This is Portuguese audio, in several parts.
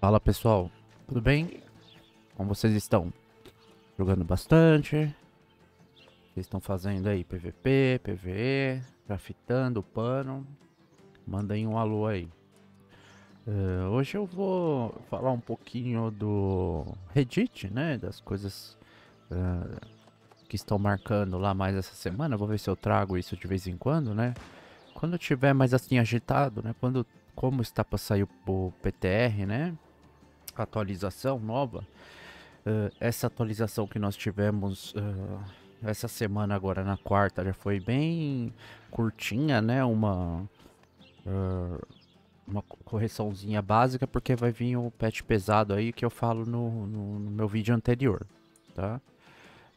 Fala pessoal, tudo bem? Como vocês estão? Jogando bastante? Vocês estão fazendo aí PVP, PVE, grafitando o pano? Mandem um alô aí. Uh, hoje eu vou falar um pouquinho do Reddit, né? Das coisas uh, que estão marcando lá mais essa semana. Vou ver se eu trago isso de vez em quando, né? Quando eu tiver mais assim agitado, né? Quando como está para sair o PTR, né? atualização nova, uh, essa atualização que nós tivemos uh, essa semana agora na quarta já foi bem curtinha, né? Uma eh, uma correçãozinha básica porque vai vir o patch pesado aí que eu falo no, no, no meu vídeo anterior, tá?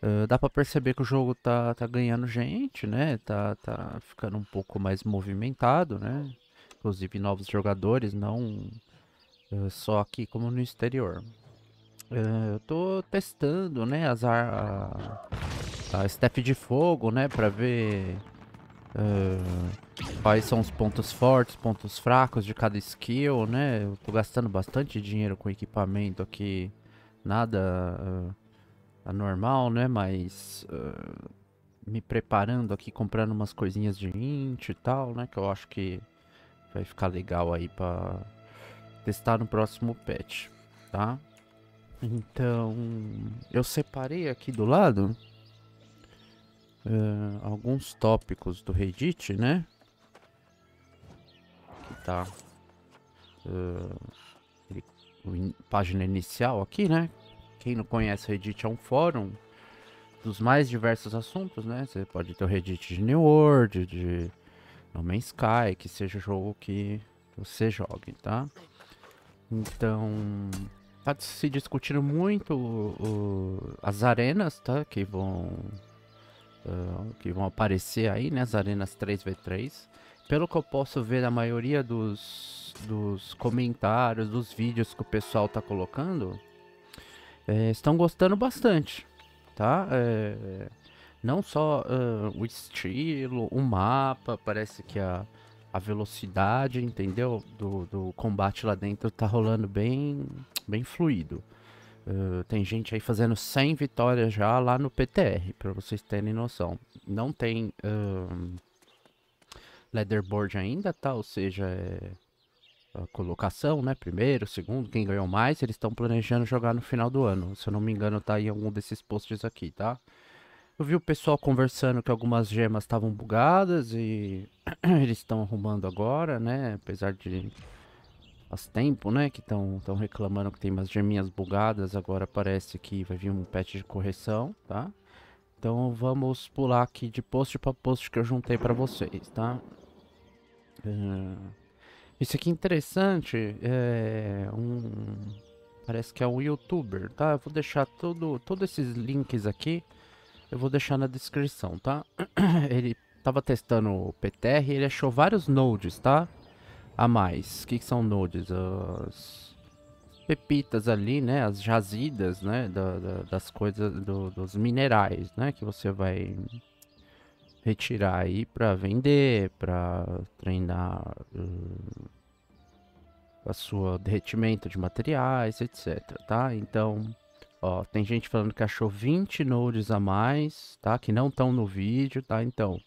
Uh, dá para perceber que o jogo tá, tá ganhando gente, né? Tá, tá ficando um pouco mais movimentado, né? Inclusive novos jogadores, não só aqui como no exterior. Uh, eu tô testando, né, as a, a staff de fogo, né, para ver uh, quais são os pontos fortes, pontos fracos de cada skill, né. Eu tô gastando bastante dinheiro com equipamento aqui, nada anormal, né, mas me preparando aqui, comprando umas coisinhas de int e tal, né, que eu acho que vai ficar legal aí para testar no próximo patch, tá? Então, eu separei aqui do lado uh, alguns tópicos do Reddit, né? Aqui tá uh, in, página inicial aqui, né? Quem não conhece Reddit é um fórum dos mais diversos assuntos, né? Você pode ter o Reddit de New World, de No Man's Sky, que seja o jogo que você jogue, tá? Então, tá se discutindo muito o, o, as arenas, tá? Que vão uh, que vão aparecer aí, né? As arenas 3v3. Pelo que eu posso ver na maioria dos, dos comentários, dos vídeos que o pessoal tá colocando, é, estão gostando bastante, tá? É, não só uh, o estilo, o mapa, parece que a a velocidade, entendeu? Do, do combate lá dentro tá rolando bem, bem fluido. Uh, tem gente aí fazendo 100 vitórias já lá no PTR, para vocês terem noção. Não tem uh, leaderboard ainda, tá? Ou seja, é a colocação, né? Primeiro, segundo, quem ganhou mais, eles estão planejando jogar no final do ano. Se eu não me engano, tá em algum desses posts aqui, tá? Eu vi o pessoal conversando que algumas gemas estavam bugadas e eles estão arrumando agora, né? Apesar de faz tempo, né, que estão reclamando que tem umas geminhas bugadas, agora parece que vai vir um patch de correção, tá? Então vamos pular aqui de post para post que eu juntei para vocês, tá? Uh, isso aqui é interessante, é um... Parece que é um youtuber, tá? Eu vou deixar tudo, todos esses links aqui eu vou deixar na descrição, tá? Ele tava testando o PTR e ele achou vários nodes, tá? A mais. O que, que são nodes? As pepitas ali, né? As jazidas, né? Da, da, das coisas, do, dos minerais, né? Que você vai retirar aí pra vender, pra treinar... Hum, a sua derretimento de materiais, etc, tá? Então, Ó, tem gente falando que achou 20 nodes a mais, tá? Que não estão no vídeo, tá? Então,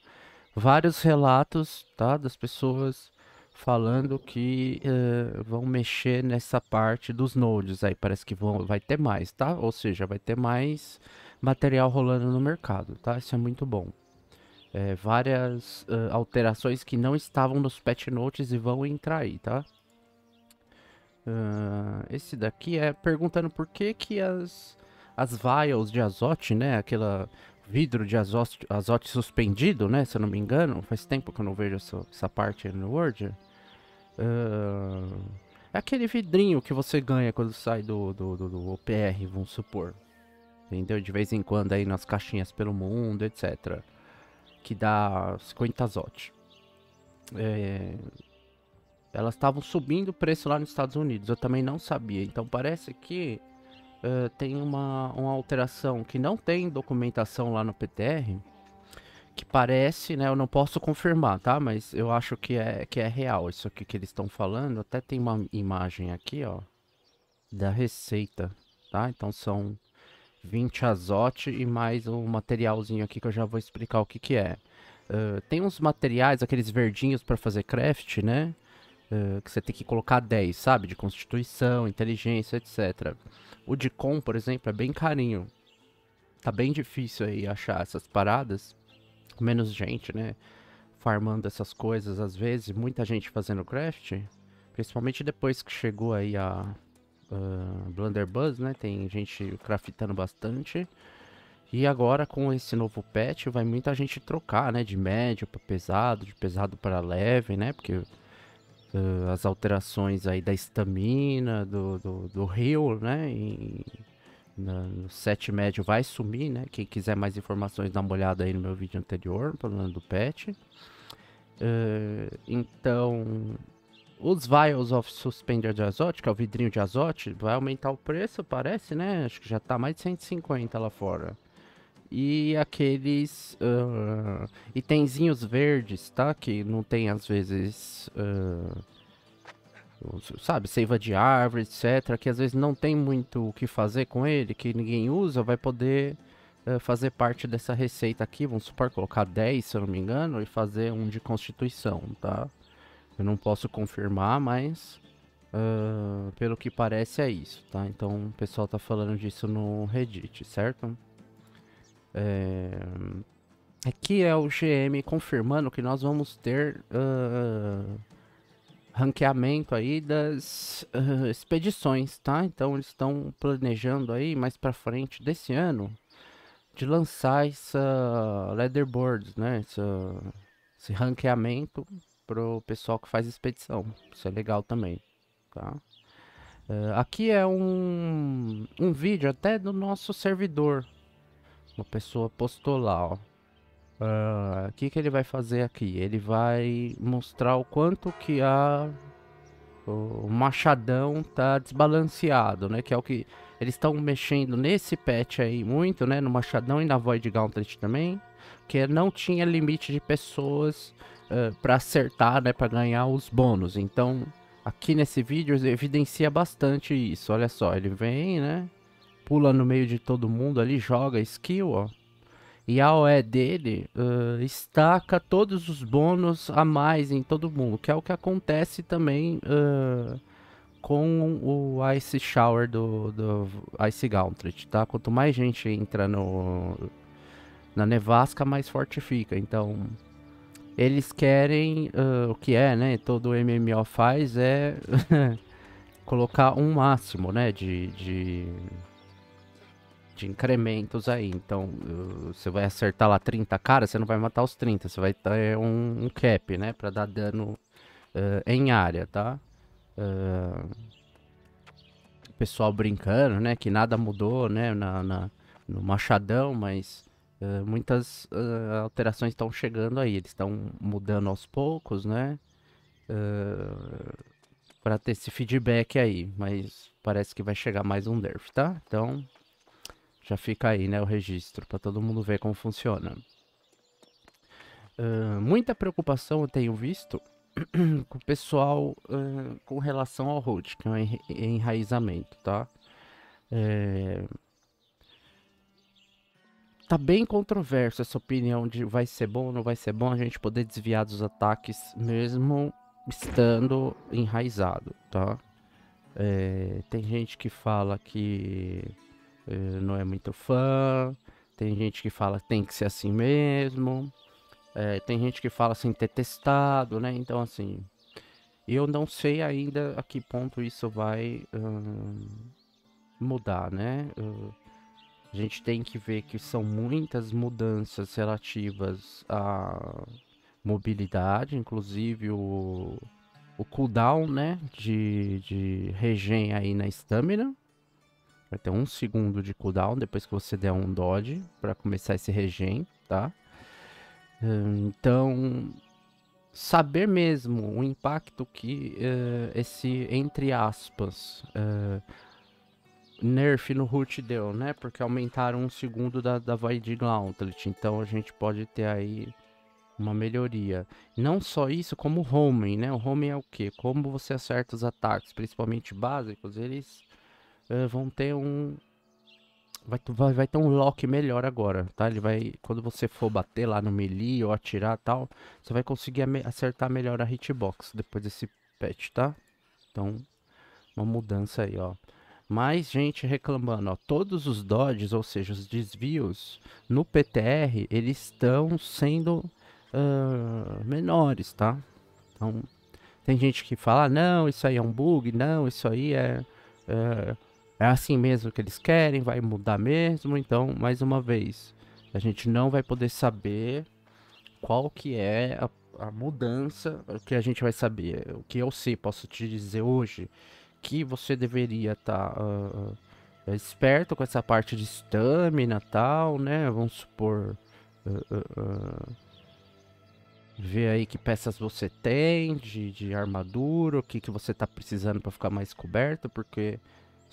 vários relatos, tá? Das pessoas falando que uh, vão mexer nessa parte dos nodes aí. Parece que vão, vai ter mais, tá? Ou seja, vai ter mais material rolando no mercado, tá? Isso é muito bom. É, várias uh, alterações que não estavam nos patch notes e vão entrar aí, tá? Uh, esse daqui é perguntando por que que as, as vials de azote, né? Aquela vidro de azote, azote suspendido, né? Se eu não me engano. Faz tempo que eu não vejo essa, essa parte no Word. Uh, é aquele vidrinho que você ganha quando sai do, do, do, do OPR, vamos supor. Entendeu? De vez em quando aí nas caixinhas pelo mundo, etc. Que dá 50 azote. É, elas estavam subindo o preço lá nos Estados Unidos, eu também não sabia. Então parece que uh, tem uma, uma alteração que não tem documentação lá no PTR, que parece, né? Eu não posso confirmar, tá? Mas eu acho que é, que é real isso aqui que eles estão falando. Até tem uma imagem aqui, ó, da receita, tá? Então são 20 azote e mais um materialzinho aqui que eu já vou explicar o que que é. Uh, tem uns materiais, aqueles verdinhos para fazer craft, né? Eh, que você tem que colocar 10, sabe? De constituição, inteligência, etc. O de com, por exemplo, é bem carinho. Tá bem difícil aí achar essas paradas. Menos gente, né? Farmando essas coisas às vezes. Muita gente fazendo craft. Principalmente depois que chegou aí a uh, ah, Blunderbuss, né? Tem gente craftando bastante. E agora com esse novo patch vai muita gente trocar, né? De médio para pesado, de pesado para leve, né? Porque uh, as alterações aí da estamina, do, do, do rio, né? E, no set médio vai sumir, né? Quem quiser mais informações, dá uma olhada aí no meu vídeo anterior, falando do pet. Uh, então, os vials of suspender de azote, que é o vidrinho de azote, vai aumentar o preço, parece, né? Acho que já tá mais de 150 lá fora e aqueles uh, itenzinhos verdes, tá? Que não tem às vezes, uh, sabe, seiva de árvore, etc. Que às vezes não tem muito o que fazer com ele, que ninguém usa, vai poder uh, fazer parte dessa receita aqui. Vamos supor, colocar 10, se eu não me engano, e fazer um de constituição, tá? Eu não posso confirmar, mas uh, pelo que parece é isso, tá? Então o pessoal tá falando disso no Reddit, certo? É... Aqui é o GM confirmando que nós vamos ter uh, ranqueamento aí das uh, expedições, tá? Então eles estão planejando aí mais para frente desse ano de lançar essa leaderboard, né? Essa, esse ranqueamento pro pessoal que faz expedição. Isso é legal também, tá? Uh, aqui é um, um vídeo até do nosso servidor, uma pessoa postou lá, ó. Ah, o que, que ele vai fazer aqui? Ele vai mostrar o quanto que a o machadão tá desbalanceado, né? Que é o que eles estão mexendo nesse patch aí muito, né? No machadão e na Void Gauntlet também, que é, não tinha limite de pessoas uh, ah, para acertar, né? Para ganhar os bônus. Então, aqui nesse vídeo evidencia bastante isso. Olha só, ele vem, né? pula no meio de todo mundo ali, joga skill, ó. E a OE dele uh, estaca todos os bônus a mais em todo mundo, que é o que acontece também uh, com o Ice Shower do, do Ice Gauntlet, tá? Quanto mais gente entra no, na nevasca, mais forte fica. Então, eles querem, uh, o que é, né? Todo MMO faz é colocar um máximo, né? de... de de incrementos aí. Então, você vai acertar lá 30 caras, você não vai matar os 30, você vai ter um, um cap, né? Pra dar dano uh, em área, tá? Uh, pessoal brincando, né? Que nada mudou, né? Na, na no Machadão, mas uh, muitas alterações estão chegando aí. Eles estão mudando aos poucos, né? Uh, para ter esse feedback aí, mas parece que vai chegar mais um nerf, tá? Então, já fica aí, né, o registro, para todo mundo ver como funciona. Uh, muita preocupação eu tenho visto com o pessoal uh, com relação ao root, que é um enraizamento, tá? É... Tá bem controverso essa opinião de vai ser bom ou não vai ser bom a gente poder desviar dos ataques mesmo estando enraizado, tá? É... Tem gente que fala que eh, não é muito fã. Tem gente que fala que tem que ser assim mesmo. É, tem gente que fala sem assim, ter testado, né? Então, assim, eu não sei ainda a que ponto isso vai hum, mudar, né? Uh, a gente tem que ver que são muitas mudanças relativas à mobilidade, inclusive o, o cooldown, né? De, de regen aí na estamina. Vai ter um segundo de cooldown depois que você der um dodge para começar esse regen, tá? Então, saber mesmo o impacto que uh, esse, entre aspas, uh, nerf no root deu, né? Porque aumentaram um segundo da, da Void Gauntlet, então a gente pode ter aí uma melhoria. Não só isso, como o homing, né? O homing é o que? Como você acerta os ataques, principalmente básicos, eles ah, vão ter um. Vai, vai, vai ter um lock melhor agora, tá? Ele vai. Quando você for bater lá no melee ou atirar tal, você vai conseguir acertar melhor a hitbox depois desse patch, tá? Então, uma mudança aí, ó. Mais gente reclamando, ó. Todos os dodges, ou seja, os desvios no PTR, eles estão sendo uh, menores, tá? Então, tem gente que fala, ah, não, isso aí é um bug, não, isso aí é, é é assim mesmo que eles querem, vai mudar mesmo. Então, mais uma vez, a gente não vai poder saber qual que é a, a mudança que a gente vai saber. O que eu sei, posso te dizer hoje, que você deveria estar tá, uh, esperto com essa parte de stamina e tal, né? Vamos supor... Uh, uh, Ver aí que peças você tem de, de armadura, o que, que você tá precisando para ficar mais coberto, porque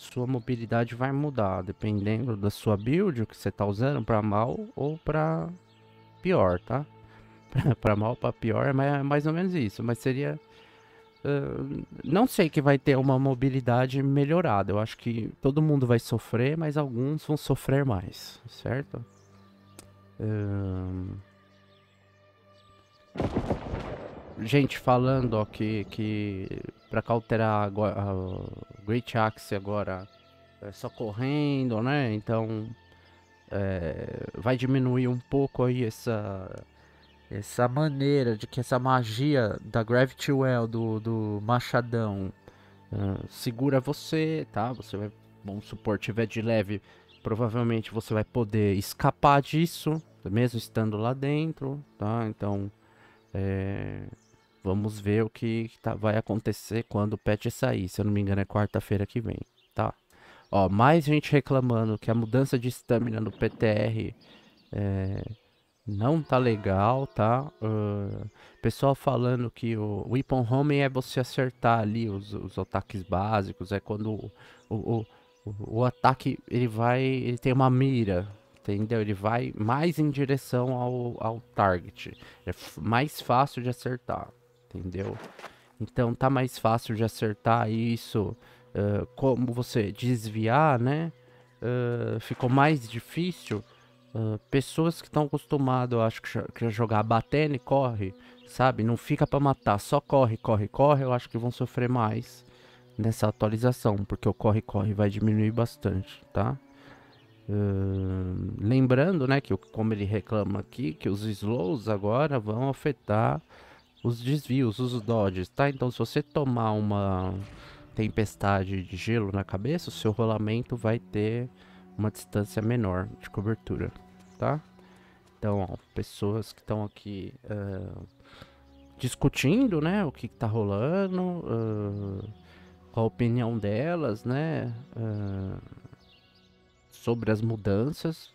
sua mobilidade vai mudar, dependendo da sua build, o que você tá usando, para mal ou para pior, tá? para mal ou pra pior é mais ou menos isso, mas seria... Uh, não sei que vai ter uma mobilidade melhorada. Eu acho que todo mundo vai sofrer, mas alguns vão sofrer mais, certo? Uh... Gente falando ó, que, que para cauterar agora... Great Axe agora é, só correndo, né? Então é, vai diminuir um pouco aí essa essa maneira de que essa magia da Gravity Well do, do machadão é, segura você, tá? Você vai, vamos supor, tiver de leve, provavelmente você vai poder escapar disso, mesmo estando lá dentro, tá? Então, é, Vamos ver o que tá, vai acontecer quando o patch sair. Se eu não me engano, é quarta-feira que vem, tá? Ó, mais gente reclamando que a mudança de stamina no PTR é, não tá legal, tá? Uh, pessoal falando que o Weapon Homem é você acertar ali os, os ataques básicos. É quando o, o, o, o ataque, ele vai... Ele tem uma mira, entendeu? Ele vai mais em direção ao, ao target. É mais fácil de acertar entendeu? Então tá mais fácil de acertar isso, uh, como você desviar, né? Uh, ficou mais difícil. Uh, pessoas que estão acostumadas, eu acho, que jogar batendo e corre, sabe? Não fica para matar, só corre, corre, corre, eu acho que vão sofrer mais nessa atualização, porque o corre, corre vai diminuir bastante, tá? Uh, lembrando, né, que como ele reclama aqui, que os slows agora vão afetar os desvios, os dodges, tá? Então se você tomar uma tempestade de gelo na cabeça, o seu rolamento vai ter uma distância menor de cobertura, tá? Então, ó, pessoas que estão aqui uh, discutindo, né, o que, que tá rolando, uh, a opinião delas, né, uh, sobre as mudanças,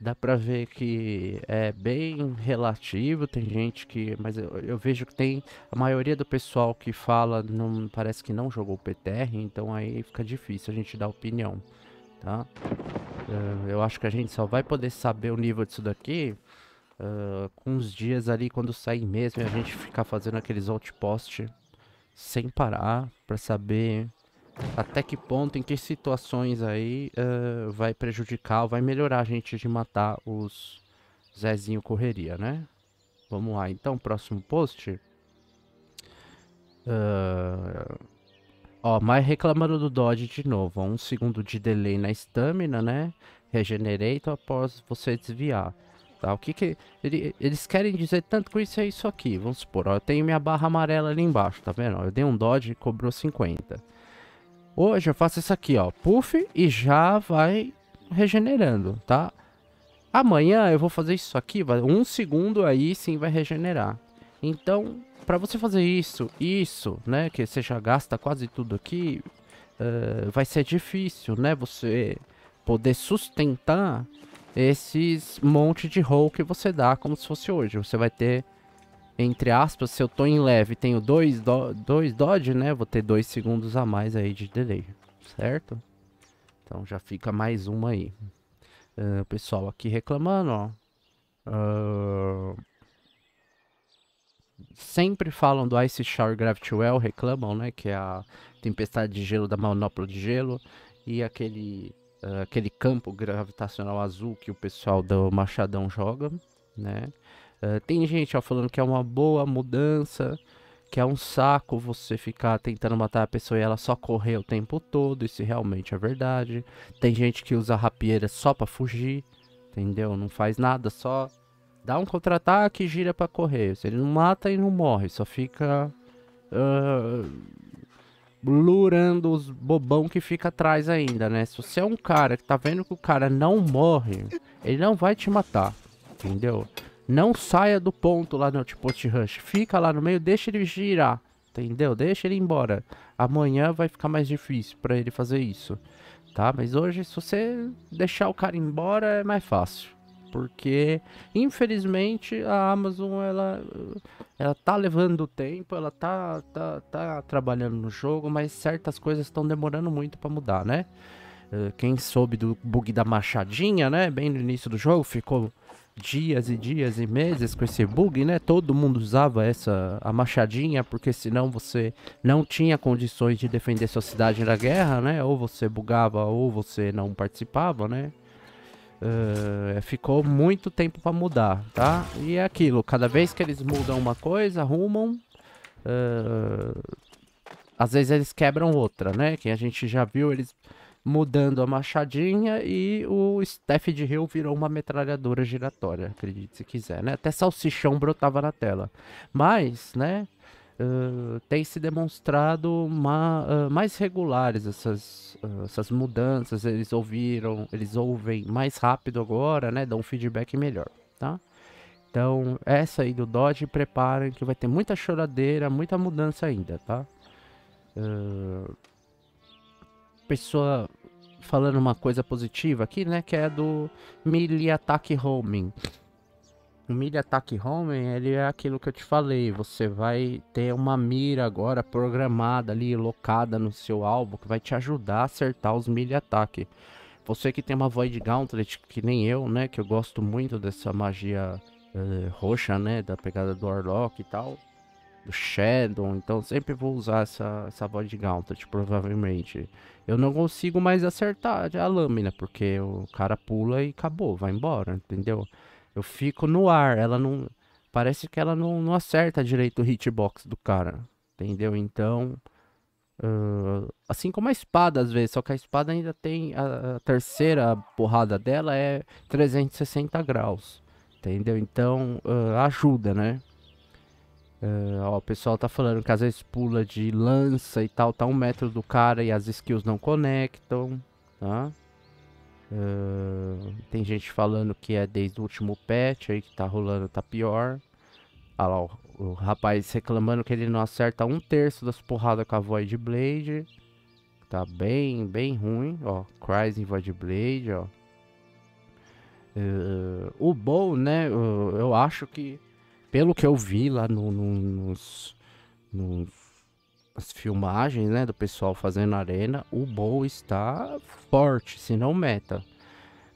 dá para ver que é bem relativo. Tem gente que, mas eu, eu, vejo que tem a maioria do pessoal que fala não parece que não jogou PTR, então aí fica difícil a gente dar opinião, tá? Eh, eu acho que a gente só vai poder saber o nível disso daqui uh, com uns dias ali quando sair mesmo e a gente ficar fazendo aqueles outposts sem parar para saber até que ponto, em que situações aí uh, vai prejudicar ou vai melhorar a gente de matar os Zezinho Correria, né? Vamos lá, então, próximo post. Uh... Ó, mais reclamando do Dodge de novo. um segundo de delay na estamina, né? Regenerator após você desviar. Tá, o que que... Ele, eles querem dizer tanto com isso é isso aqui. Vamos supor, ó, eu tenho minha barra amarela ali embaixo, tá vendo? eu dei um Dodge e cobrou 50. Hoje eu faço isso aqui, ó. Puff e já vai regenerando, tá? Amanhã eu vou fazer isso aqui, um segundo aí sim vai regenerar. Então, para você fazer isso, isso, né, que você já gasta quase tudo aqui, uh, vai ser difícil, né, você poder sustentar esses monte de roll que você dá como se fosse hoje. Você vai ter entre aspas, se eu tô em leve e tenho dois do, dois dodge, né? Vou ter dois segundos a mais aí de delay, certo? Então já fica mais uma aí. Uh, pessoal aqui reclamando, ó. Uh, sempre falam do Ice Shower Gravity Well, reclamam, né? Que é a tempestade de gelo da manopla de gelo. E aquele, uh, aquele campo gravitacional azul que o pessoal do Machadão joga, né? Uh, tem gente ó, falando que é uma boa mudança, que é um saco você ficar tentando matar a pessoa e ela só correr o tempo todo, isso realmente é verdade. Tem gente que usa rapieira só para fugir, entendeu? Não faz nada, só dá um contra-ataque e gira para correr. Ele não mata e não morre, só fica uh, lurando os bobão que fica atrás ainda, né? Se você é um cara que tá vendo que o cara não morre, ele não vai te matar, entendeu? Não saia do ponto lá no outpost rush. Fica lá no meio, deixa ele girar. Entendeu? Deixa ele embora. Amanhã vai ficar mais difícil para ele fazer isso. Tá? Mas hoje, se você deixar o cara embora, é mais fácil. Porque, infelizmente, a Amazon, ela, ela tá levando tempo, ela tá, tá, tá trabalhando no jogo, mas certas coisas estão demorando muito para mudar, né? Eh, quem soube do bug da machadinha, né? Bem no início do jogo, ficou dias e dias e meses com esse bug, né? Todo mundo usava essa a machadinha, porque senão você não tinha condições de defender sua cidade na guerra, né? Ou você bugava ou você não participava, né? Uh, ficou muito tempo para mudar, tá? E é aquilo, cada vez que eles mudam uma coisa, arrumam, uh, às vezes eles quebram outra, né? Que a gente já viu eles mudando a machadinha e o Steph de Hill virou uma metralhadora giratória, acredite se quiser, né? Até salsichão brotava na tela. Mas, né, uh, tem se demonstrado ma, uh, mais regulares essas, uh, essas mudanças, eles ouviram, eles ouvem mais rápido agora, né, dão um feedback melhor, tá? Então, essa aí do Dodge, preparem que vai ter muita choradeira, muita mudança ainda, tá? Uh, pessoa falando uma coisa positiva aqui, né? Que é do Melee Attack Homing. O Melee Attack Homing, ele é aquilo que eu te falei. Você vai ter uma mira agora programada ali, locada no seu alvo, que vai te ajudar a acertar os Melee Attack. Você que tem uma Void Gauntlet, que nem eu, né? Que eu gosto muito dessa magia eh, roxa, né? Da pegada do Orlok e tal do Shadow, então sempre vou usar essa, essa voz de Gauntlet, tipo, provavelmente. Eu não consigo mais acertar a lâmina, porque o cara pula e acabou, vai embora, entendeu? Eu fico no ar, ela não... Parece que ela não, não acerta direito o hitbox do cara, entendeu? Então, uh, assim como a espada às vezes, só que a espada ainda tem... A, a terceira porrada dela é 360 graus, entendeu? Então, uh, ajuda, né? Uh, ó, o pessoal tá falando que às vezes pula de lança e tal, tá um metro do cara e as skills não conectam, tá? Uh, tem gente falando que é desde o último patch aí que tá rolando, tá pior. Olha lá, o, o rapaz reclamando que ele não acerta um terço das porradas com a Void Blade. Tá bem, bem ruim, ó. Crysis em Void Blade, ó. Uh, o bom, né, eu acho que pelo que eu vi lá no, no, nos, nos as filmagens, né, do pessoal fazendo arena, o Bowl está forte, se não meta.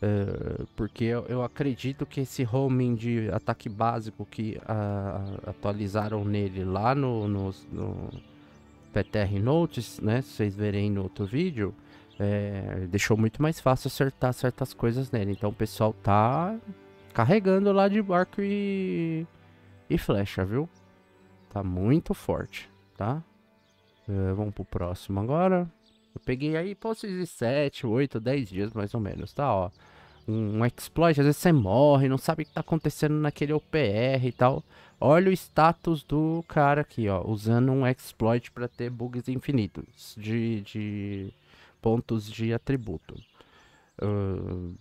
Uh, porque eu, eu, acredito que esse homing de ataque básico que uh, atualizaram nele lá no, no, no PTR Notes, né? Se vocês verem no outro vídeo, é, deixou muito mais fácil acertar certas coisas nele. Então o pessoal tá carregando lá de barco e e flecha, viu? Tá muito forte, tá? Uh, vamos pro próximo agora. Eu peguei aí, posso dizer, 7, 8, 10 dias mais ou menos, tá? Ó, um, um exploit, às vezes você morre, não sabe o que tá acontecendo naquele OPR e tal. Olha o status do cara aqui, ó, usando um exploit para ter bugs infinitos de, de pontos de atributo. Uh,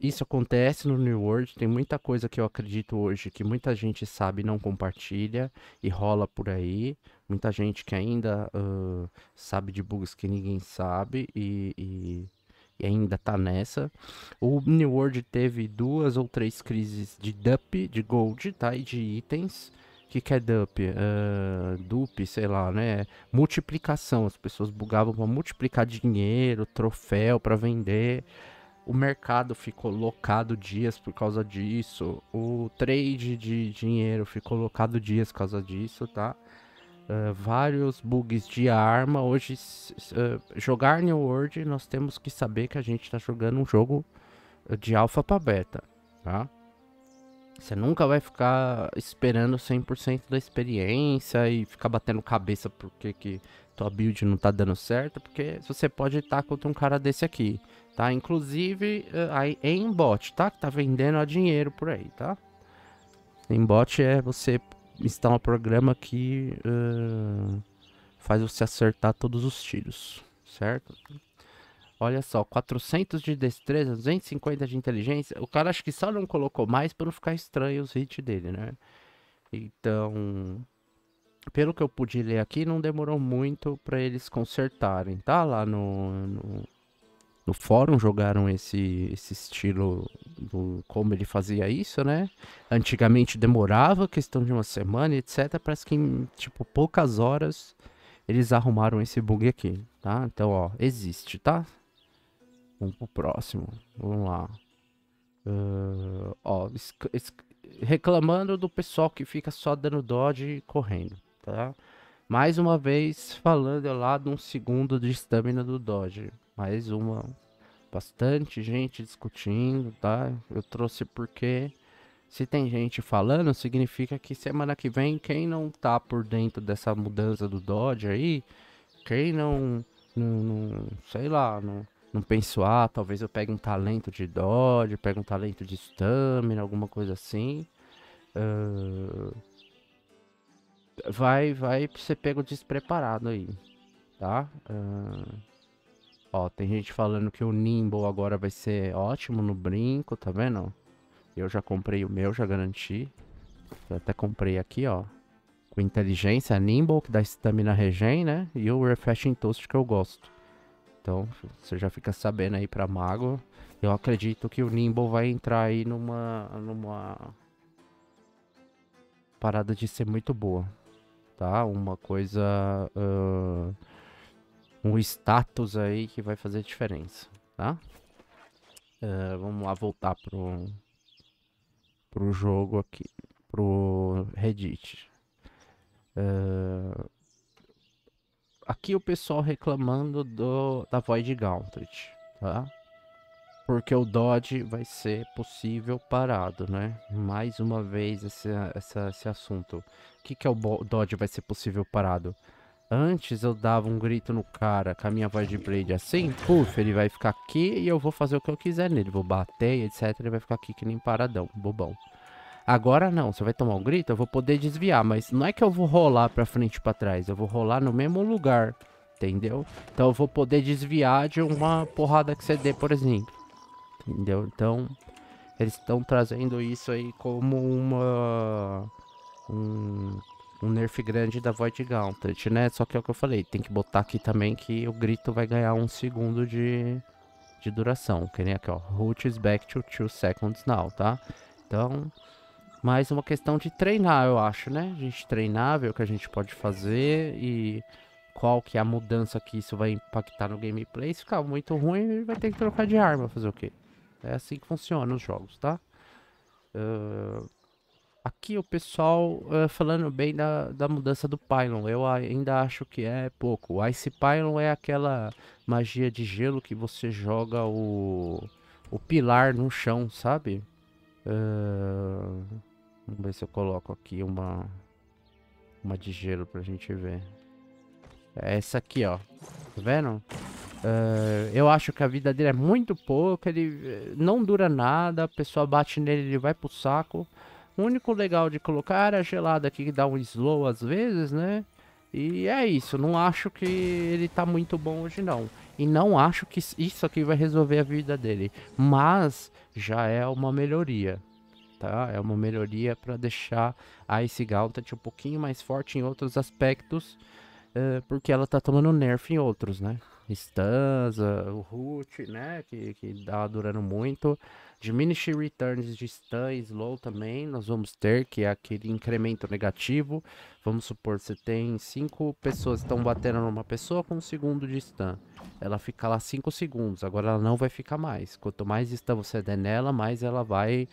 isso acontece no New World, tem muita coisa que eu acredito hoje que muita gente sabe e não compartilha e rola por aí. Muita gente que ainda uh, sabe de bugs que ninguém sabe e, e, e, ainda tá nessa. O New World teve duas ou três crises de DUP, de Gold, tá? E de itens. O que, que é DUP? Uh, sei lá, né? Multiplicação. As pessoas bugavam para multiplicar dinheiro, troféu para vender o mercado ficou locado dias por causa disso, o trade de dinheiro ficou locado dias por causa disso, tá? Uh, vários bugs de arma. Hoje, uh, jogar New World, nós temos que saber que a gente está jogando um jogo ah, de alfa para beta, tá? Você nunca vai ficar esperando 100% da experiência e ficar batendo cabeça porque que tua build não tá dando certo, porque você pode estar tá contra um cara desse aqui, tá? Inclusive eh, aí em bot, tá? Que tá vendendo a dinheiro por aí, tá? Em bot é você instalar um programa que uh, faz você acertar todos os tiros, certo? Olha só, 400 de destreza, 250 de inteligência. O cara acho que só não colocou mais para não ficar estranho os hits dele, né? Então, pelo que eu pude ler aqui, não demorou muito para eles consertarem, tá? Lá no, no, no, fórum jogaram esse, esse estilo do como ele fazia isso, né? Antigamente demorava, questão de uma semana, etc. Parece que em tipo poucas horas eles arrumaram esse bug aqui, tá? Então, ó, existe, tá? Vamos pro próximo. Vamos lá. Uh, ó, reclamando do pessoal que fica só dando dodge e correndo tá? Mais uma vez falando é lá de um segundo de estamina do Dodge. Mais uma. Bastante gente discutindo, tá? Eu trouxe porque se tem gente falando, significa que semana que vem, quem não tá por dentro dessa mudança do Dodge aí, quem não. não, não sei lá, não, não pensou, ah, talvez eu pegue um talento de Dodge, pegue um talento de stamina, alguma coisa assim. Uh, vai, vai ser pego despreparado aí, tá? Uh, ó, tem gente falando que o Nimble agora vai ser ótimo no brinco, tá vendo? Eu já comprei o meu, já garanti. Eu até comprei aqui, ó. Com inteligência, Nimble, que dá stamina regen, né? E o Refreshing Toast que eu gosto. Então, você já fica sabendo aí pra mago. Eu acredito que o Nimble vai entrar aí numa... numa... Parada de ser muito boa tá? Uma coisa. Uh, um status aí que vai fazer diferença, tá? Uh, vamos lá voltar pro, pro jogo aqui, pro Reddit. Uh, aqui o pessoal reclamando do, da Void Gauntlet, tá? porque o Dodge vai ser possível parado, né? Mais uma vez esse, esse assunto. O que, que é o Dodge vai ser possível parado? Antes eu dava um grito no cara com a minha voz de Blade assim, puf, ele vai ficar aqui e eu vou fazer o que eu quiser nele, vou bater, etc, ele vai ficar aqui que nem paradão, bobão. Agora não, você vai tomar um grito, eu vou poder desviar, mas não é que eu vou rolar pra frente e pra trás, eu vou rolar no mesmo lugar, entendeu? Então eu vou poder desviar de uma porrada que você dê, por exemplo entendeu? Então, eles estão trazendo isso aí como uma um, um nerf grande da Void Gauntlet, né? Só que é o que eu falei, tem que botar aqui também que o grito vai ganhar um segundo de, de duração, que nem aqui, ó. Root is back to two seconds now, tá? Então, mais uma questão de treinar, eu acho, né? A gente treinar, ver o que a gente pode fazer e qual que é a mudança que isso vai impactar no gameplay. Se ficar muito ruim, vai ter que trocar de arma, fazer o quê? É assim que funciona os jogos, tá? Uh, aqui o pessoal uh, falando bem da, da mudança do Pylon. Eu ainda acho que é pouco. O Ice Pylon é aquela magia de gelo que você joga o, o pilar no chão, sabe? Uh, vamos ver se eu coloco aqui uma, uma de gelo pra gente ver. É essa aqui, ó. Tá vendo? Uh, eu acho que a vida dele é muito pouca, ele eh, não dura nada, a pessoa bate nele, ele vai pro saco. O único legal de colocar é a gelada aqui que dá um slow às vezes, né? E é isso, não acho que ele tá muito bom hoje não. E não acho que isso aqui vai resolver a vida dele, mas já é uma melhoria. Tá? É uma melhoria para deixar a Ice Gauntlet um pouquinho mais forte em outros aspectos, uh, porque ela tá tomando nerf em outros, né? Stanza, o Root, né? Que, que tá durando muito. Diminished Returns de Stan e Slow também nós vamos ter, que é aquele incremento negativo. Vamos supor, você tem cinco pessoas que estão batendo numa pessoa com um segundo de Stan. Ela fica lá cinco segundos, agora ela não vai ficar mais. Quanto mais Stan você der nela, mais ela vai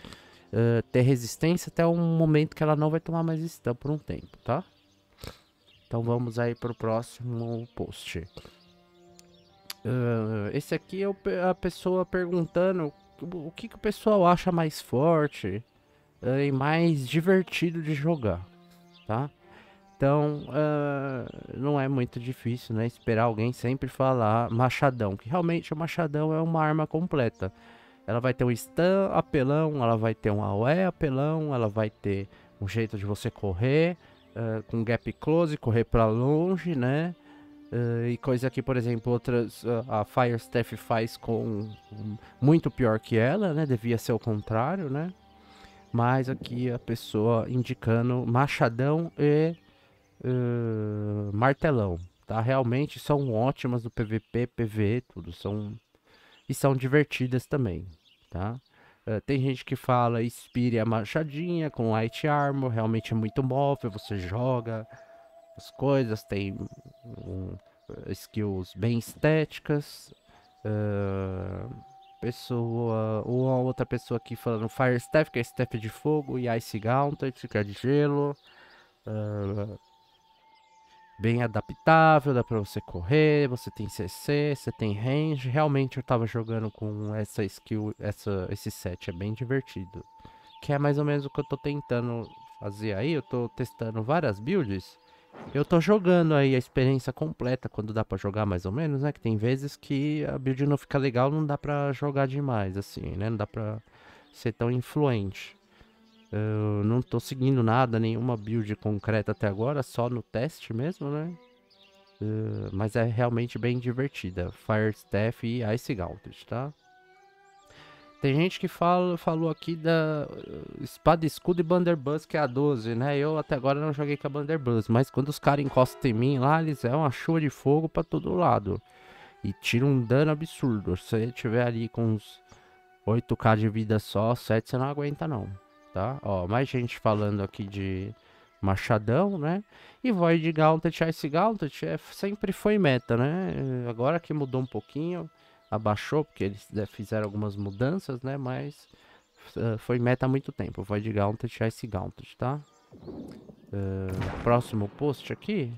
uh, ter resistência até um momento que ela não vai tomar mais Stan por um tempo, tá? Então vamos aí pro próximo post. Uh, esse aqui é o, a pessoa perguntando o, que, que o pessoal acha mais forte uh, e mais divertido de jogar, tá? Então, uh, não é muito difícil, né? Esperar alguém sempre falar machadão, que realmente o machadão é uma arma completa. Ela vai ter um stun apelão, ela vai ter um AOE apelão, ela vai ter um jeito de você correr, uh, com gap close, correr para longe, né? Uh, e coisa que, por exemplo, outras uh, a Firestaff faz com um, muito pior que ela, né? Devia ser o contrário, né? Mas aqui a pessoa indicando machadão e uh, martelão, tá? Realmente são ótimas no PVP, PVE, tudo são e são divertidas também, tá? Uh, tem gente que fala inspire a machadinha com light armor, realmente é muito móvel, você joga, as coisas, tem um, skills bem estéticas. Uh, pessoa, uma outra pessoa aqui falando Fire Staff, que é Staff de fogo, e Ice Gauntlet, que é de gelo. Uh, bem adaptável, dá pra você correr, você tem CC, você tem range. Realmente eu tava jogando com essa skill, essa, esse set, é bem divertido. Que é mais ou menos o que eu tô tentando fazer aí, eu tô testando várias builds. Eu tô jogando aí a experiência completa quando dá pra jogar mais ou menos, né? Que tem vezes que a build não fica legal, não dá pra jogar demais, assim, né? Não dá pra ser tão influente. Eu não tô seguindo nada, nenhuma build concreta até agora, só no teste mesmo, né? Uh, mas é realmente bem divertida. Firestaff e Ice Gauntlet, tá? Tem gente que fala, falou aqui da eh, espada escudo e banderbus que é a 12, né? Eu até agora não joguei com a banderbus mas quando os caras encostam em mim lá, eles é uma chuva de fogo para todo lado. E tira um dano absurdo. Se você tiver ali com uns 8k de vida só, 7 você não aguenta não, tá? Ó, mais gente falando aqui de machadão, né? E Void Gauntlet, Ice Gauntlet é, sempre foi meta, né? Agora que mudou um pouquinho abaixou, porque eles né, fizeram algumas mudanças, né? Mas uh, foi meta há muito tempo. de Gauntlet, é esse Gauntlet, tá? Uh, próximo post aqui.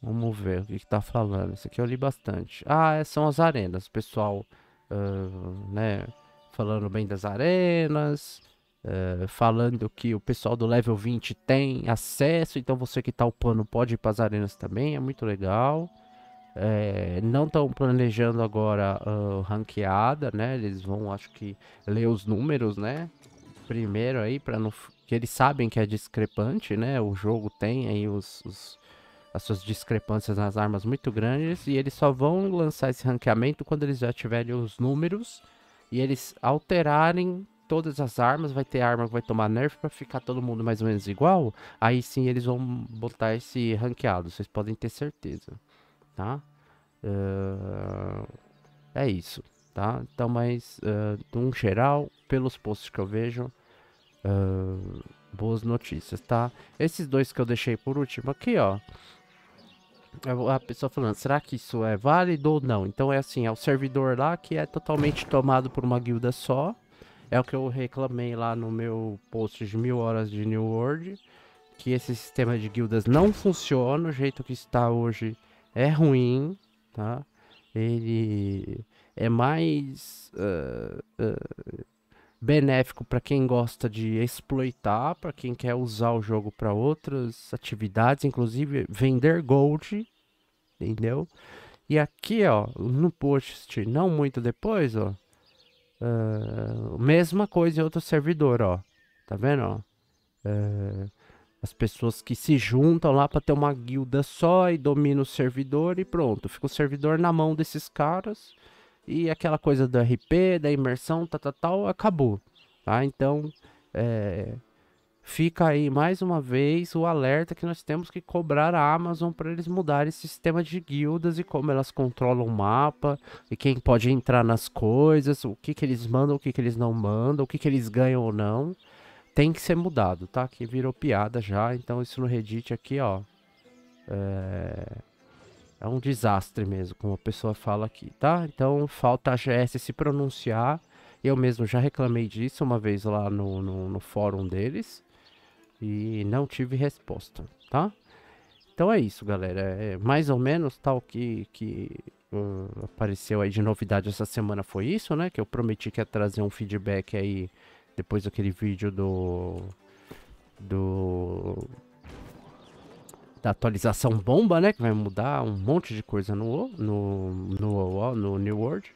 Vamos ver o que, está falando. Isso aqui eu li bastante. Ah, é, são as arenas. Pessoal, uh, né? Falando bem das arenas. Uh, falando que o pessoal do level 20 tem acesso, então você que tá upando pode ir para as arenas também, é muito legal é, não estão planejando agora uh, ranqueada, né? Eles vão, acho que, ler os números, né? Primeiro aí, para não. que eles sabem que é discrepante, né? O jogo tem aí os, os, as suas discrepâncias nas armas muito grandes. E eles só vão lançar esse ranqueamento quando eles já tiverem os números e eles alterarem todas as armas, vai ter arma que vai tomar nerf para ficar todo mundo mais ou menos igual. Aí sim eles vão botar esse ranqueado, vocês podem ter certeza tá? Uh, é isso, tá? Então, mas, uh, um geral, pelos posts que eu vejo, uh, boas notícias, tá? Esses dois que eu deixei por último aqui, ó. É a pessoa falando, será que isso é válido ou não? Então é assim, é o servidor lá que é totalmente tomado por uma guilda só. É o que eu reclamei lá no meu post de mil horas de New World. Que esse sistema de guildas não funciona. O jeito que está hoje é ruim, tá? Ele é mais uh, uh, benéfico para quem gosta de exploitar, para quem quer usar o jogo para outras atividades, inclusive vender gold, entendeu? E aqui, ó, no post, não muito depois, ó, uh, mesma coisa em outro servidor, ó, tá vendo, ó? as pessoas que se juntam lá para ter uma guilda só e domina o servidor e pronto, fica o servidor na mão desses caras e aquela coisa do RP, da imersão, tal, tá, tal, tá, tá, acabou, tá? Então, é, fica aí mais uma vez o alerta que nós temos que cobrar a Amazon para eles mudarem esse sistema de guildas e como elas controlam o mapa e quem pode entrar nas coisas, o que que eles mandam, o que que eles não mandam, o que que eles ganham ou não tem que ser mudado, tá? Que virou piada já, então isso no Reddit aqui, ó. É, é um desastre mesmo, como a pessoa fala aqui, tá? Então falta a GS se pronunciar. Eu mesmo já reclamei disso uma vez lá no, no, no fórum deles e não tive resposta, tá? Então é isso, galera. É mais ou menos tal que, que hum, apareceu aí de novidade essa semana foi isso, né? Que eu prometi que ia trazer um feedback aí depois daquele vídeo do. Do. Da atualização bomba, né? Que vai mudar um monte de coisa no, no, no, no New World.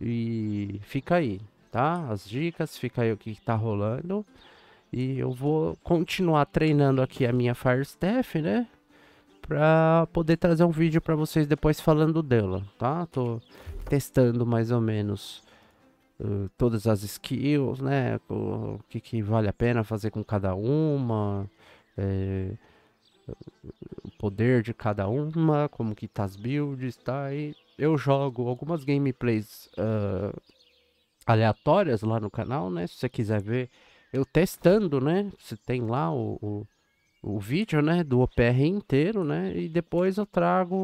E fica aí, tá? As dicas, fica aí o que, que tá rolando. E eu vou continuar treinando aqui a minha Fire Staff, né? Pra poder trazer um vídeo para vocês depois falando dela, tá? Tô testando mais ou menos eh, todas as skills, né? O, que, que, vale a pena fazer com cada uma, é, o poder de cada uma, como que tá as builds, tá? E eu jogo algumas gameplays uh, aleatórias lá no canal, né? Se você quiser ver eu testando, né? Você tem lá o, o o vídeo, né, do OPR inteiro, né, e depois eu trago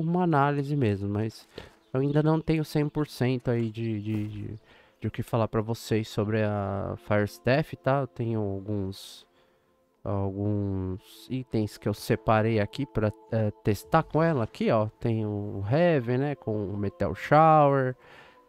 uma análise mesmo, mas eu ainda não tenho 100% aí de, de, de, de, o que falar para vocês sobre a Staff, tá? Eu tenho alguns alguns itens que eu separei aqui para é, testar com ela aqui, ó. Tem o Heaven, né, com o Metal Shower.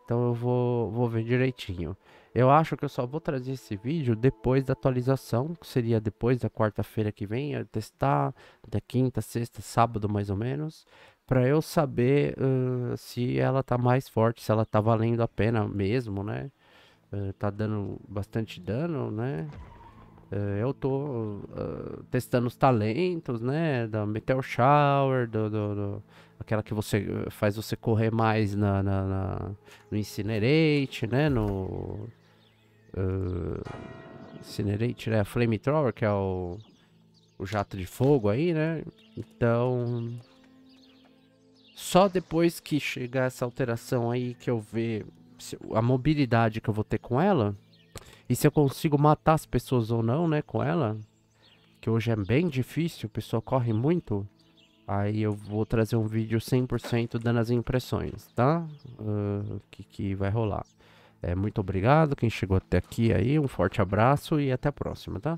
Então eu vou, vou ver direitinho. Eu acho que eu só vou trazer esse vídeo depois da atualização, que seria depois da quarta-feira que vem, eu testar da quinta, sexta, sábado mais ou menos para eu saber uh, se ela tá mais forte, se ela tá valendo a pena mesmo, né? Uh, tá dando bastante dano, né? Uh, eu tô testando os talentos, né? Da Meteor Shower, do, do, do, aquela que você faz você correr mais na, na, na no Incinerate, né? No Incinerate, né? Flame Flamethrower, que é o, o jato de fogo aí, né? Então só depois que chegar essa alteração aí, que eu ver a mobilidade que eu vou ter com ela, e se eu consigo matar as pessoas ou não, né, com ela, que hoje é bem difícil, o pessoal corre muito, aí eu vou trazer um vídeo 100% dando as impressões, tá? Uh, que, que vai rolar. É, muito obrigado quem chegou até aqui aí, um forte abraço e até a próxima, tá?